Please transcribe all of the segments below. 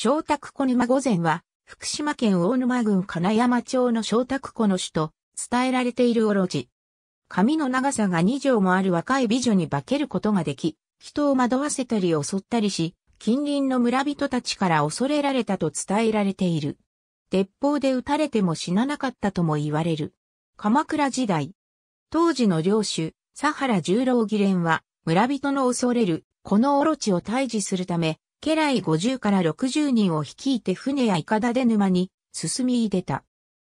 小宅湖沼御前は、福島県大沼郡金山町の小宅湖の首と伝えられているおろじ。髪の長さが2畳もある若い美女に化けることができ、人を惑わせたり襲ったりし、近隣の村人たちから恐れられたと伝えられている。鉄砲で撃たれても死ななかったとも言われる。鎌倉時代。当時の領主、佐原十郎義連は、村人の恐れる、このオロを退治するため、家来50から60人を率いて船やイカダで沼に進み出た。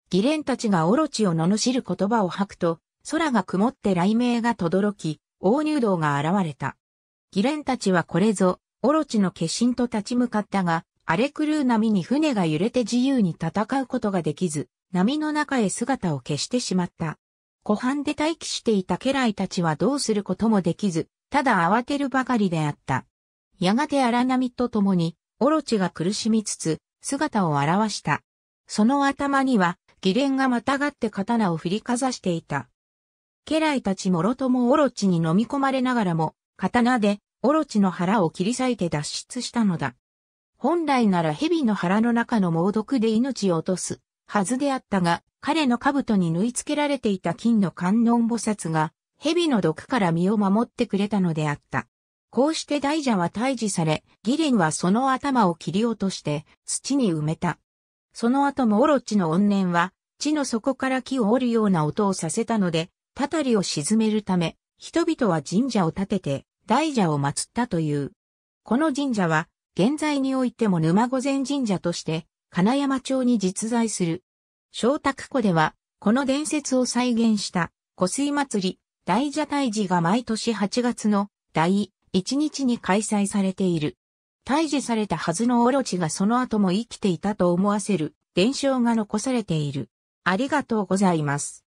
ギレンたちがオロチを罵る言葉を吐くと、空が曇って雷鳴が轟き、大入道が現れた。ギレンたちはこれぞ、オロチの化身と立ち向かったが、荒れ狂う波に船が揺れて自由に戦うことができず、波の中へ姿を消してしまった。湖畔で待機していた家来たちはどうすることもできず、ただ慌てるばかりであった。やがて荒波と共に、オロチが苦しみつつ、姿を現した。その頭には、ギレンがまたがって刀を振りかざしていた。家来たちもろともオロチに飲み込まれながらも、刀でオロチの腹を切り裂いて脱出したのだ。本来なら蛇の腹の中の猛毒で命を落とすはずであったが、彼の兜に縫い付けられていた金の観音菩薩が、蛇の毒から身を守ってくれたのであった。こうして大蛇は退治され、ギリンはその頭を切り落として土に埋めた。その後もオロチの怨念は、地の底から木を折るような音をさせたので、たたりを沈めるため、人々は神社を建てて、大蛇を祀ったという。この神社は、現在においても沼御前神社として、金山町に実在する。小卓湖では、この伝説を再現した、湖水祭り、大蛇退治が毎年8月の、大、1日に開催されている。退治されたはずのオロチがその後も生きていたと思わせる伝承が残されている。ありがとうございます。